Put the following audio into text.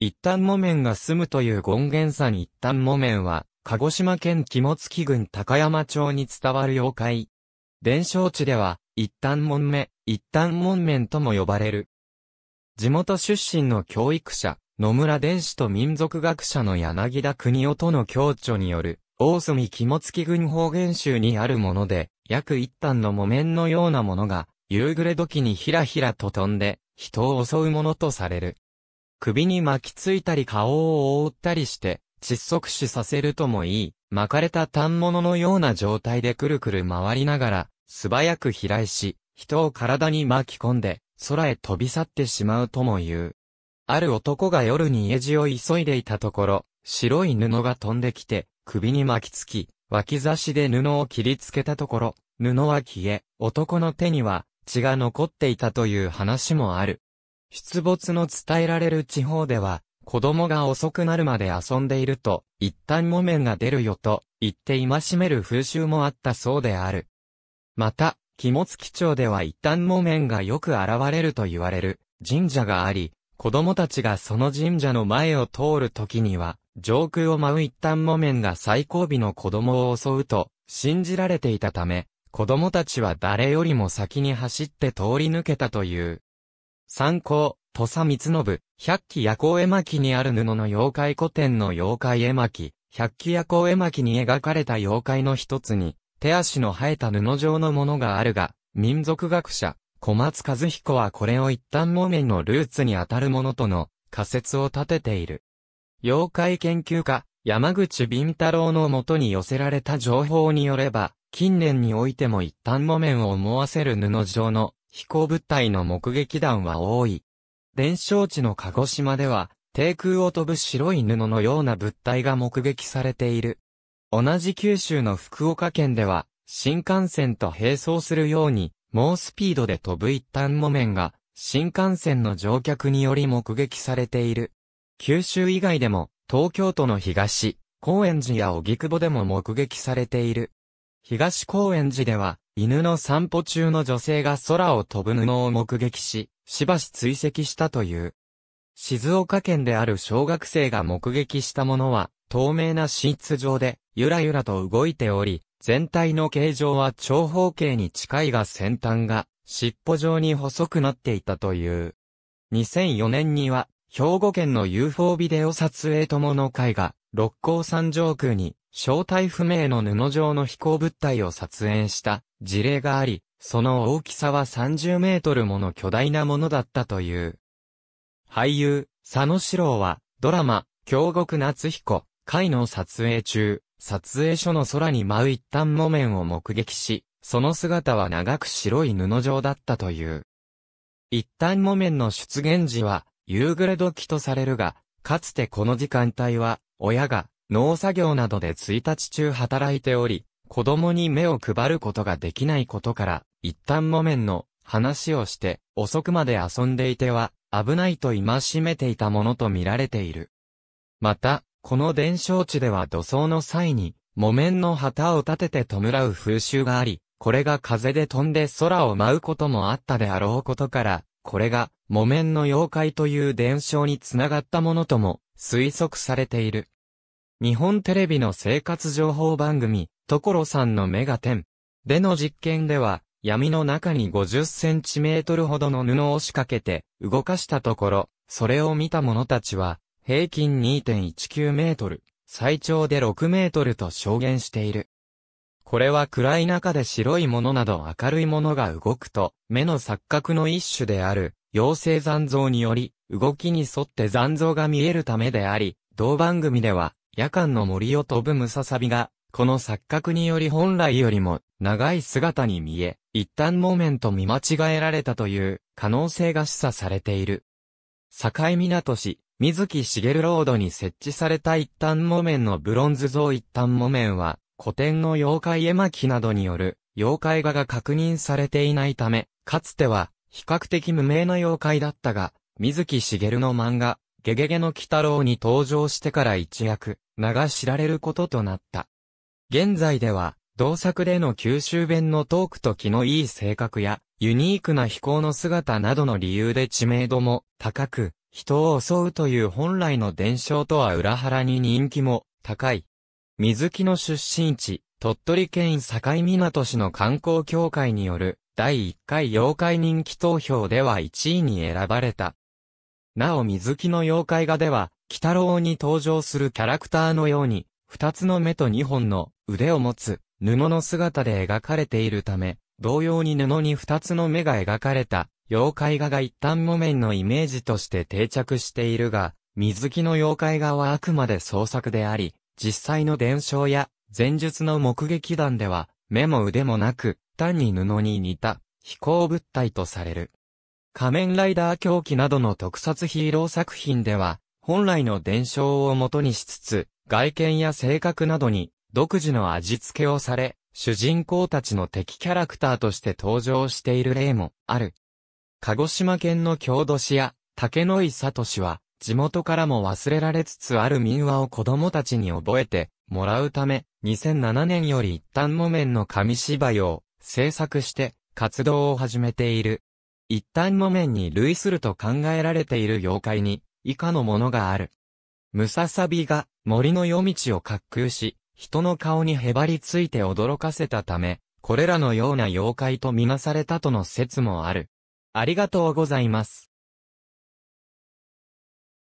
一旦木綿が住むという権現に一旦木綿は、鹿児島県肝付郡高山町に伝わる妖怪。伝承地では、一旦門目、一旦門面とも呼ばれる。地元出身の教育者、野村伝子と民族学者の柳田国夫との協著による、大隅肝付郡方言集にあるもので、約一旦の木綿のようなものが、夕暮れ時にひらひらと飛んで、人を襲うものとされる。首に巻きついたり顔を覆ったりして、窒息死させるともいい、巻かれた反物のような状態でくるくる回りながら、素早く飛来し、人を体に巻き込んで、空へ飛び去ってしまうとも言う。ある男が夜に家路を急いでいたところ、白い布が飛んできて、首に巻きつき、脇差しで布を切りつけたところ、布は消え、男の手には血が残っていたという話もある。出没の伝えられる地方では、子供が遅くなるまで遊んでいると、一旦木綿が出るよと、言って戒める風習もあったそうである。また、肝付町では一旦木綿がよく現れると言われる神社があり、子供たちがその神社の前を通る時には、上空を舞う一旦木綿が最後尾の子供を襲うと、信じられていたため、子供たちは誰よりも先に走って通り抜けたという。参考、土佐光信、百鬼夜行絵巻にある布の妖怪古典の妖怪絵巻、百鬼夜行絵巻に描かれた妖怪の一つに、手足の生えた布状のものがあるが、民族学者、小松和彦はこれを一旦木綿のルーツにあたるものとの仮説を立てている。妖怪研究家、山口敏太郎のもとに寄せられた情報によれば、近年においても一旦木綿を思わせる布状の飛行物体の目撃談は多い。伝承地の鹿児島では、低空を飛ぶ白い布のような物体が目撃されている。同じ九州の福岡県では、新幹線と並走するように、猛スピードで飛ぶ一旦木綿が、新幹線の乗客により目撃されている。九州以外でも、東京都の東、高円寺や荻窪でも目撃されている。東高円寺では、犬の散歩中の女性が空を飛ぶ布を目撃し、しばし追跡したという。静岡県である小学生が目撃したものは、透明な寝室上状で、ゆらゆらと動いており、全体の形状は長方形に近いが先端が、尻尾状に細くなっていたという。2004年には、兵庫県の UFO ビデオ撮影友の会が、六甲山上空に正体不明の布状の飛行物体を撮影した事例があり、その大きさは30メートルもの巨大なものだったという。俳優、佐野史郎は、ドラマ、京極夏彦、会の撮影中、撮影所の空に舞う一旦木綿を目撃し、その姿は長く白い布状だったという。一旦木綿の出現時は、夕暮れ時とされるが、かつてこの時間帯は、親が農作業などで1日中働いており、子供に目を配ることができないことから、一旦木綿の話をして、遅くまで遊んでいては、危ないと戒めていたものと見られている。また、この伝承地では土葬の際に、木綿の旗を立てて弔う風習があり、これが風で飛んで空を舞うこともあったであろうことから、これが木綿の妖怪という伝承につながったものとも推測されている。日本テレビの生活情報番組、所さんのメガテンでの実験では、闇の中に50センチメートルほどの布を仕掛けて動かしたところ、それを見た者たちは、平均2.19メートル、最長で6メートルと証言している。これは暗い中で白いものなど明るいものが動くと、目の錯覚の一種である、妖精残像により、動きに沿って残像が見えるためであり、同番組では、夜間の森を飛ぶムササビが、この錯覚により本来よりも長い姿に見え、一旦モメント見間違えられたという可能性が示唆されている。境港市、水木しげるロードに設置された一旦木綿のブロンズ像一旦木綿は、古典の妖怪絵巻などによる妖怪画が確認されていないため、かつては比較的無名な妖怪だったが、水木しげるの漫画、ゲゲゲの鬼太郎に登場してから一躍、名が知られることとなった。現在では、同作での九州弁のトークと気のいい性格や、ユニークな飛行の姿などの理由で知名度も高く、人を襲うという本来の伝承とは裏腹に人気も高い。水木の出身地、鳥取県境港市の観光協会による第1回妖怪人気投票では1位に選ばれた。なお水木の妖怪画では、北郎に登場するキャラクターのように、二つの目と二本の腕を持つ布の姿で描かれているため、同様に布に二つの目が描かれた妖怪画が一旦木綿のイメージとして定着しているが、水木の妖怪画はあくまで創作であり、実際の伝承や前述の目撃談では、目も腕もなく、単に布に似た飛行物体とされる。仮面ライダー狂気などの特撮ヒーロー作品では、本来の伝承をもとにしつつ、外見や性格などに独自の味付けをされ、主人公たちの敵キャラクターとして登場している例もある。鹿児島県の郷土史や竹野井聡は、地元からも忘れられつつある民話を子供たちに覚えてもらうため、2007年より一旦木綿の紙芝居を制作して活動を始めている。一旦木綿に類すると考えられている妖怪に、以下のものがある。ムササビが森の夜道を滑空し、人の顔にへばりついて驚かせたため、これらのような妖怪とみなされたとの説もある。ありがとうございます。